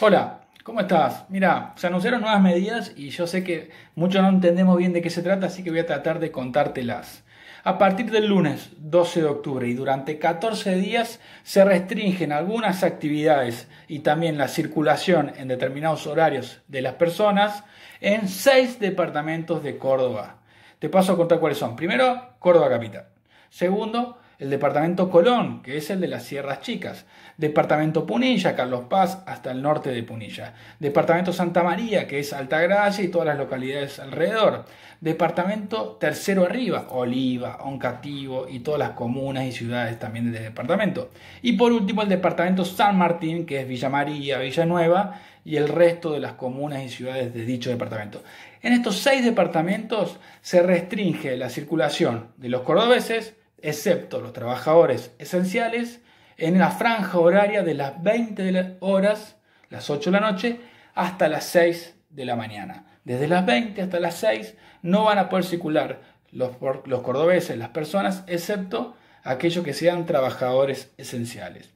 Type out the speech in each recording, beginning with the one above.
Hola, ¿cómo estás? Mira, se anunciaron nuevas medidas y yo sé que muchos no entendemos bien de qué se trata, así que voy a tratar de contártelas. A partir del lunes 12 de octubre y durante 14 días se restringen algunas actividades y también la circulación en determinados horarios de las personas en seis departamentos de Córdoba. Te paso a contar cuáles son. Primero, Córdoba Capital. Segundo, el departamento Colón, que es el de las Sierras Chicas, departamento Punilla, Carlos Paz, hasta el norte de Punilla, departamento Santa María, que es Altagracia y todas las localidades alrededor, departamento Tercero Arriba, Oliva, Oncativo y todas las comunas y ciudades también del departamento, y por último el departamento San Martín, que es Villa María, Villanueva y el resto de las comunas y ciudades de dicho departamento. En estos seis departamentos se restringe la circulación de los cordobeses, excepto los trabajadores esenciales, en la franja horaria de las 20 horas, las 8 de la noche, hasta las 6 de la mañana. Desde las 20 hasta las 6 no van a poder circular los, los cordobeses, las personas, excepto aquellos que sean trabajadores esenciales.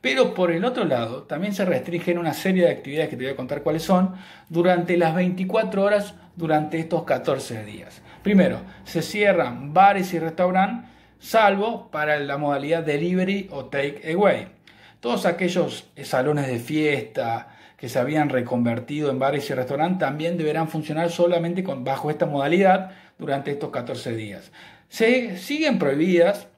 Pero por el otro lado, también se restringen una serie de actividades que te voy a contar cuáles son durante las 24 horas durante estos 14 días. Primero, se cierran bares y restaurantes salvo para la modalidad delivery o take away. Todos aquellos salones de fiesta que se habían reconvertido en bares y restaurantes también deberán funcionar solamente con, bajo esta modalidad durante estos 14 días. Se siguen prohibidas,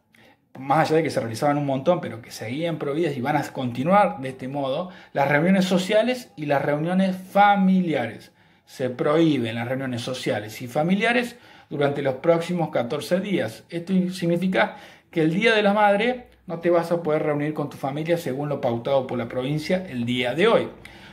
más allá de que se realizaban un montón, pero que seguían prohibidas y van a continuar de este modo, las reuniones sociales y las reuniones familiares. Se prohíben las reuniones sociales y familiares durante los próximos 14 días. Esto significa que el Día de la Madre no te vas a poder reunir con tu familia según lo pautado por la provincia el día de hoy.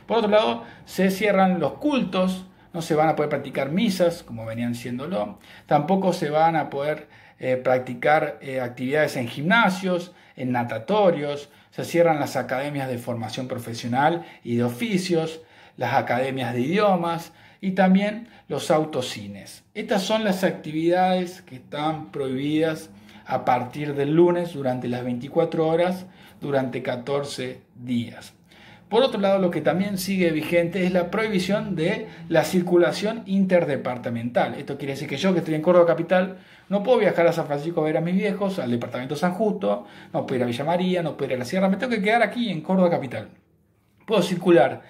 Por otro lado, se cierran los cultos, no se van a poder practicar misas como venían siéndolo, tampoco se van a poder eh, practicar eh, actividades en gimnasios, en natatorios, se cierran las academias de formación profesional y de oficios, las academias de idiomas y también los autocines. Estas son las actividades que están prohibidas a partir del lunes durante las 24 horas, durante 14 días. Por otro lado, lo que también sigue vigente es la prohibición de la circulación interdepartamental. Esto quiere decir que yo que estoy en Córdoba Capital no puedo viajar a San Francisco a ver a mis viejos, al departamento San Justo, no puedo ir a Villa María, no puedo ir a la Sierra, me tengo que quedar aquí en Córdoba Capital. Puedo circular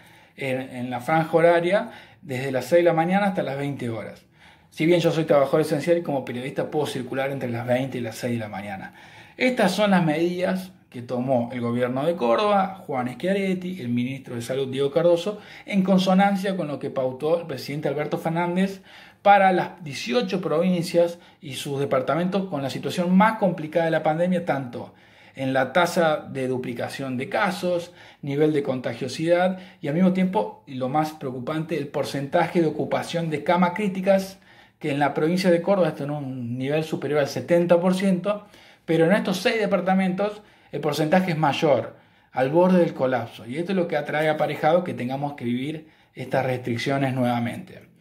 en, la franja horaria desde las 6 de la mañana hasta las 20 horas. Si bien yo soy trabajador esencial y como periodista puedo circular entre las 20 y las 6 de la mañana. Estas son las medidas que tomó el gobierno de Córdoba, Juan Schiaretti, el ministro de Salud Diego Cardoso, en consonancia con lo que pautó el presidente Alberto Fernández para las 18 provincias y sus departamentos con la situación más complicada de la pandemia, tanto en la tasa de duplicación de casos, nivel de contagiosidad y al mismo tiempo, lo más preocupante, el porcentaje de ocupación de camas críticas, que en la provincia de Córdoba está en un nivel superior al 70%, pero en estos seis departamentos el porcentaje es mayor, al borde del colapso. Y esto es lo que atrae aparejado que tengamos que vivir estas restricciones nuevamente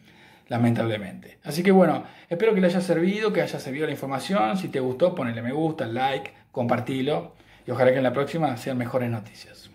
lamentablemente. Así que bueno, espero que le haya servido, que haya servido la información. Si te gustó, ponle me gusta, like, compartilo y ojalá que en la próxima sean mejores noticias.